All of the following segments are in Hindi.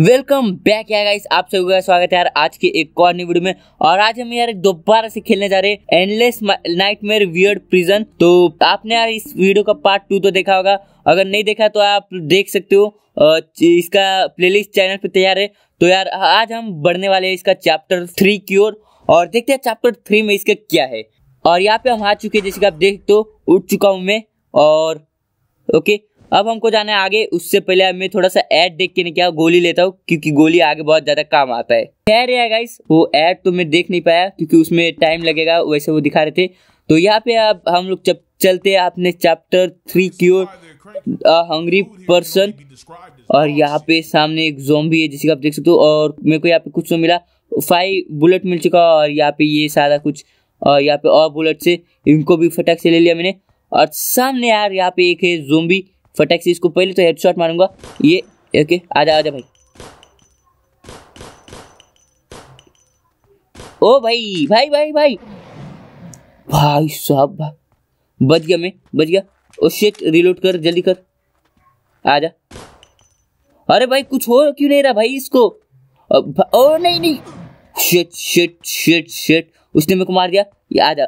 वेलकम बैक यार गाइस आप सभी का स्वागत है यार आज के एक और न्यू वीडियो में और आज हम यार दोबारा से खेलने जा रहे हैं एंडलेस नाइटमेयर वियर्ड प्रिजन तो आपने यार इस वीडियो का पार्ट टू तो देखा होगा अगर नहीं देखा तो आप देख सकते हो इसका प्लेलिस्ट चैनल पे तैयार है तो यार आज हम बढ़ने वाले हैं इसका चैप्टर थ्री की ओर और, और देखते हैं चैप्टर थ्री में इसका क्या है और यहाँ पे हम आ चुके हैं जैसे कि आप देख तो उठ चुका हूँ मैं और ओके अब हमको जाना है आगे उससे पहले मैं थोड़ा सा ऐड देख के क्या गोली लेता हूँ क्योंकि गोली आगे बहुत ज्यादा काम आता है खैर रहे गाइस वो ऐड तो मैं देख नहीं पाया क्योंकि उसमें टाइम लगेगा वैसे वो दिखा रहे थे तो यहाँ पे अब हम लोग चलते हैं अपने चैप्टर थ्री की ओर हंग्री पर्सन और यहाँ पे सामने एक जोम्बी है जिसे आप देख सकते हो और मेरे को यहाँ पे कुछ तो मिला फाइव बुलेट मिल चुका और यहाँ पे ये सारा कुछ और यहाँ पे और बुलेट से इनको भी फटक से ले लिया मैंने और सामने यार यहाँ पे एक है जोम्बी फटाक से इसको पहले तो हेडशॉट मारूंगा ये ओके आजा आजा भाई ओ भाई भाई भाई भाई भाई साहब बच गया मैं बच गया ओ शिट रिलोड कर जल्दी कर आजा अरे भाई कुछ हो क्यों नहीं रहा भाई इसको ओ नहीं नहीं शिट शिट शिट शिट उसने मेरे को मार दिया ये आजा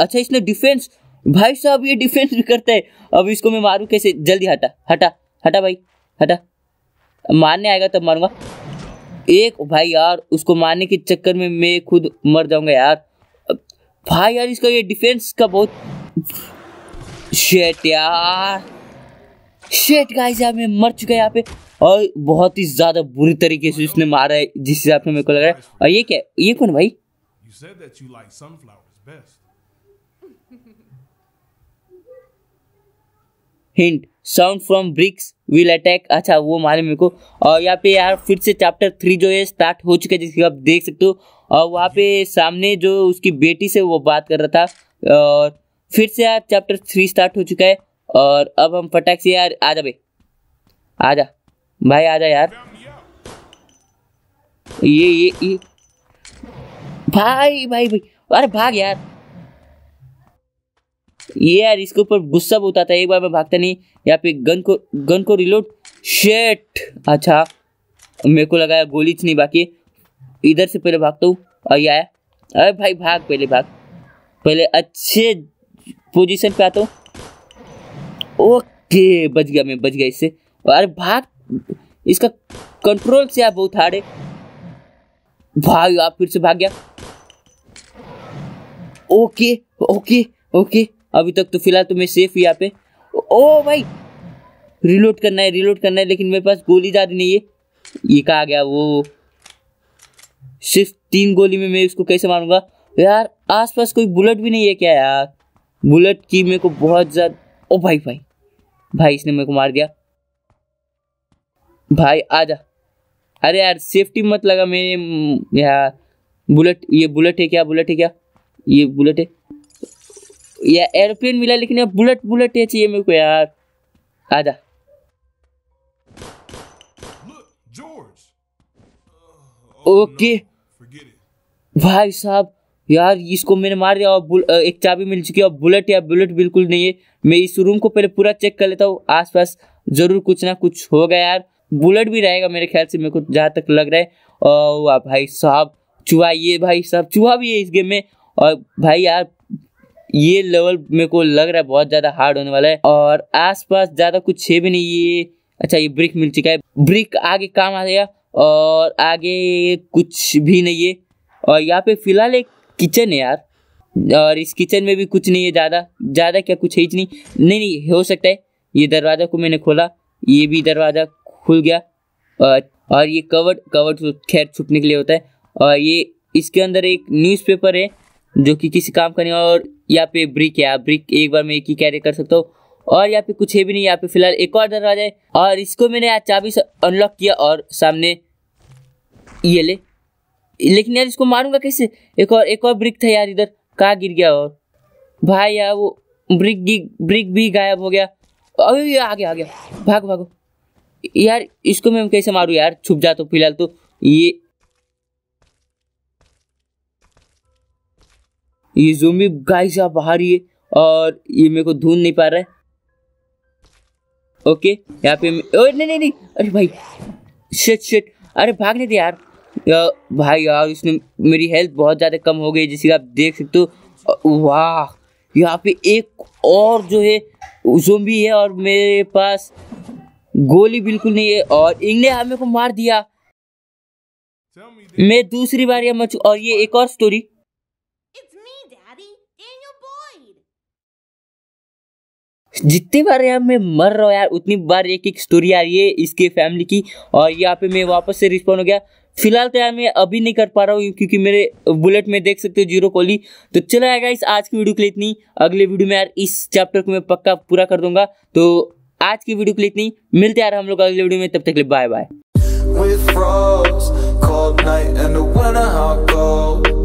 अच्छा इसने डिफेंस भाई साहब ये डिफेंस भी करता है अब इसको मैं मारू कैसे जल्दी हटा हटा हटा भाई हटा मारने आएगा तब मारूंगा एक भाई यार उसको मारने के चक्कर में मैं खुद मर जाऊंगा यार भाई यार इसका ये डिफेंस का बहुत शेट यार शेट गाइस यार मैं मर चुका यहाँ पे और बहुत ही ज्यादा बुरी तरीके से उसने मारा है जिस हिसाब से मेरे को लग रहा है और ये क्या ये कौन भाई hint sound from BRICS will attack अच्छा वो मालूम मेरे को और यहाँ पे यार फिर से चैप्टर थ्री जो है स्टार्ट हो चुका है जिसकी आप देख सकते हो और वहाँ पे सामने जो उसकी बेटी से वो बात कर रहा था और फिर से यार चैप्टर थ्री स्टार्ट हो चुका है और अब हम फटाक से यार आ जा भाई आ जा भाई आ जा यार ये ये ये भाई भाई भाई अरे भाग यार ये यार इसके ऊपर गुस्सा बहुत आता है एक बार मैं भागता नहीं यहाँ पे गन को गन को रिलोड शेट अच्छा मेरे को लगाया गोली नहीं बाकी इधर से पहले भागता हूँ और ये आया अरे भाई भाग पहले भाग पहले अच्छे पोजीशन पे आता हूँ ओके बच गया मैं बच गया इससे अरे भाग इसका कंट्रोल से आप बहुत हार्ड है भाग आप फिर से भाग गया ओके ओके ओके अभी तक तो फिलहाल तो मैं सेफ यहाँ पे ओ भाई रिलोड करना है रिलोड करना है लेकिन मेरे पास गोली ज़्यादा नहीं है ये कहा गया वो सिर्फ तीन गोली में मैं इसको कैसे मारूंगा यार आसपास कोई बुलेट भी नहीं है क्या यार बुलेट की मेरे को बहुत ज्यादा ओ भाई भाई भाई इसने मेरे को मार दिया भाई आजा अरे यार सेफ्टी मत लगा मेरे यार बुलेट ये बुलेट है क्या बुलेट है क्या ये बुलेट है या एरोप्लेन मिला लेकिन यार बुलेट बुलेट ये चाहिए मेरे को यार आजा ओके oh, भाई साहब यार इसको मैंने मार दिया और एक चाबी मिल चुकी है और बुलेट या बुलेट बिल्कुल नहीं है मैं इस रूम को पहले पूरा चेक कर लेता हूँ आसपास जरूर कुछ ना कुछ होगा यार बुलेट भी रहेगा मेरे ख्याल से मेरे को जहाँ तक लग रहा है और भाई साहब चूहा ये भाई साहब चूहा भी है इस गेम में और भाई यार ये लेवल मेरे को लग रहा है बहुत ज़्यादा हार्ड होने वाला है और आसपास ज़्यादा कुछ है भी नहीं ये अच्छा ये ब्रिक मिल चुका है ब्रिक आगे काम आ गया और आगे कुछ भी नहीं है और यहाँ पे फिलहाल एक किचन है यार और इस किचन में भी कुछ नहीं है ज़्यादा ज़्यादा क्या कुछ है ही नहीं नहीं नहीं हो सकता है ये दरवाज़ा को मैंने खोला ये भी दरवाज़ा खुल गया और, ये कवर कवर तो खैर छुपने के लिए होता है और ये इसके अंदर एक न्यूज़पेपर है जो कि किसी काम का नहीं और यहाँ पे ब्रिक है ब्रिक एक बार में एक ही कैरी कर सकता हूँ और यहाँ पे कुछ है भी नहीं यहाँ पे फिलहाल एक और दरवाजा है और इसको मैंने आज चाबी से अनलॉक किया और सामने ये ले लेकिन यार इसको मारूंगा कैसे एक और एक और ब्रिक था यार इधर कहा गिर गया और भाई यार वो ब्रिक ब्रिक भी गायब हो गया अभी ये आ गया आ गया भागो भागो यार इसको मैं कैसे मारू यार छुप जा तो फिलहाल तो ये ये जोम्बी गाइस आप बाहर ही है और ये मेरे को ढूंढ नहीं पा रहा है ओके यहाँ पे ओ नहीं नहीं नहीं अरे भाई शिट शिट अरे भागने दे यार या, भाई यार इसने मेरी हेल्थ बहुत ज़्यादा कम हो गई जैसे आप देख सकते हो वाह यहाँ पे एक और जो है जोम्बी है और मेरे पास गोली बिल्कुल नहीं है और इंगने हमें को मार दिया मैं दूसरी बार यह मचू और ये एक और स्टोरी जितनी बार यार मैं मर रहा हूँ यार उतनी बार एक एक स्टोरी आ रही है इसके फैमिली की और यहाँ पे मैं वापस से रिस्पॉन्ड हो गया फिलहाल तो यार मैं अभी नहीं कर पा रहा हूँ क्योंकि मेरे बुलेट में देख सकते हो जीरो कोली तो चलो आएगा इस आज की वीडियो के लिए इतनी अगले वीडियो में यार इस चैप्टर को मैं पक्का पूरा कर दूंगा तो आज की वीडियो के लिए इतनी मिलते यार हम लोग अगले वीडियो में तब तक के लिए बाय बाय